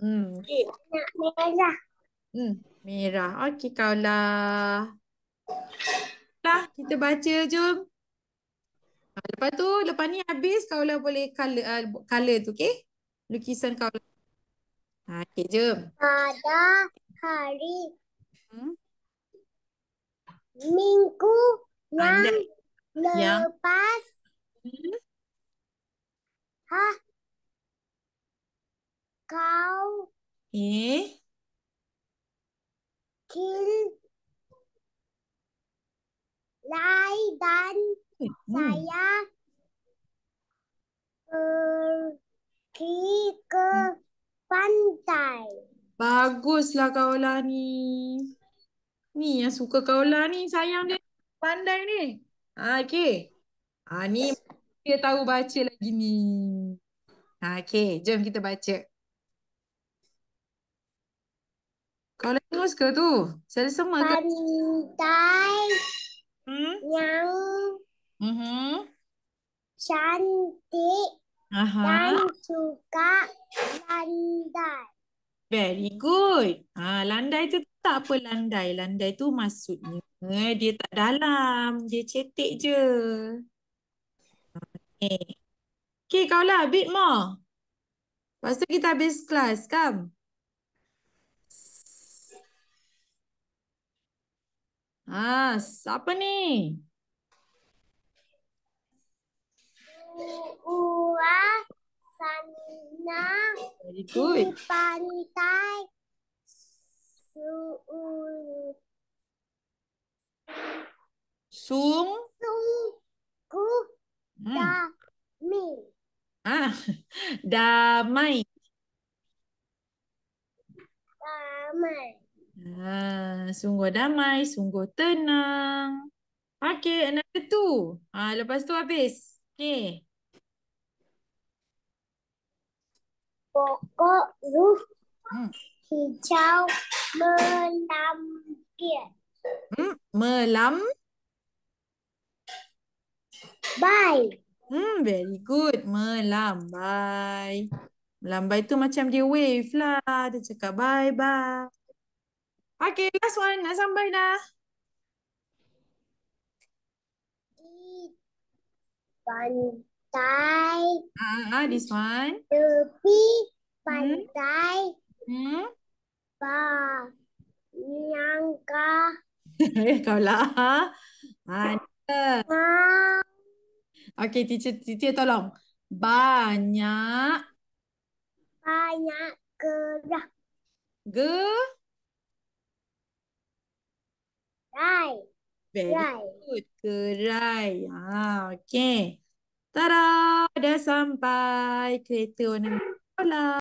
Hmm. Okay. Merah. Hmm. Merah. Okey, kau Lah, lah kita baca jom. Ah, lepas tu, lepas ni habis lah boleh color, ah, uh, color tu, okey? Lukisan kau. Ha, okey, jom. Pada hari hmm? minggu yang Anda. Ya. lepas yang. Hmm? ha kau E Kim Lai dan mm. saya eh, pergi ke mm. pantai. Baguslah kaulah ni. Ni yang suka kaulah ni sayang dia pandai ni. Ha okey. Ha ni dia tahu baca lagi ni. Ha okey, jom kita baca. Kau lagi tengok suka tu? Selesema ke? Pantai hmm? yang mm -hmm. cantik Aha. dan suka landai. Very good. Ha, landai tu tak apa landai. Landai tu maksudnya eh dia tak dalam. Dia cetek je. Okay. Okay, kau lah. A bit more. Lepas kita habis kelas. Come. ah apa ni? Ua sana di pantai sung sung ku damai Ah, damai. Damai. Ah, sungguh damai, sungguh tenang. Okay, another two. Ha, lepas tu habis. Okay. Pokok roof hmm. hijau melampir. Hmm, melam. Bye. Hmm, very good. Melambai. Melambai tu macam dia wave lah. Dia cakap bye-bye. Okay, last one. Nak sambal dah. pantai. Ah, uh, this one. Tepi hmm? pantai. Hmm. Ba. Nyangka. Eh, kau lah. Ada. Okay, teacher, teacher tolong. Banyak. Banyak gerah. Gerah. Very Rai. good. Kerai. ah, ya, okay. Tada! Dah sampai kereta warna merah.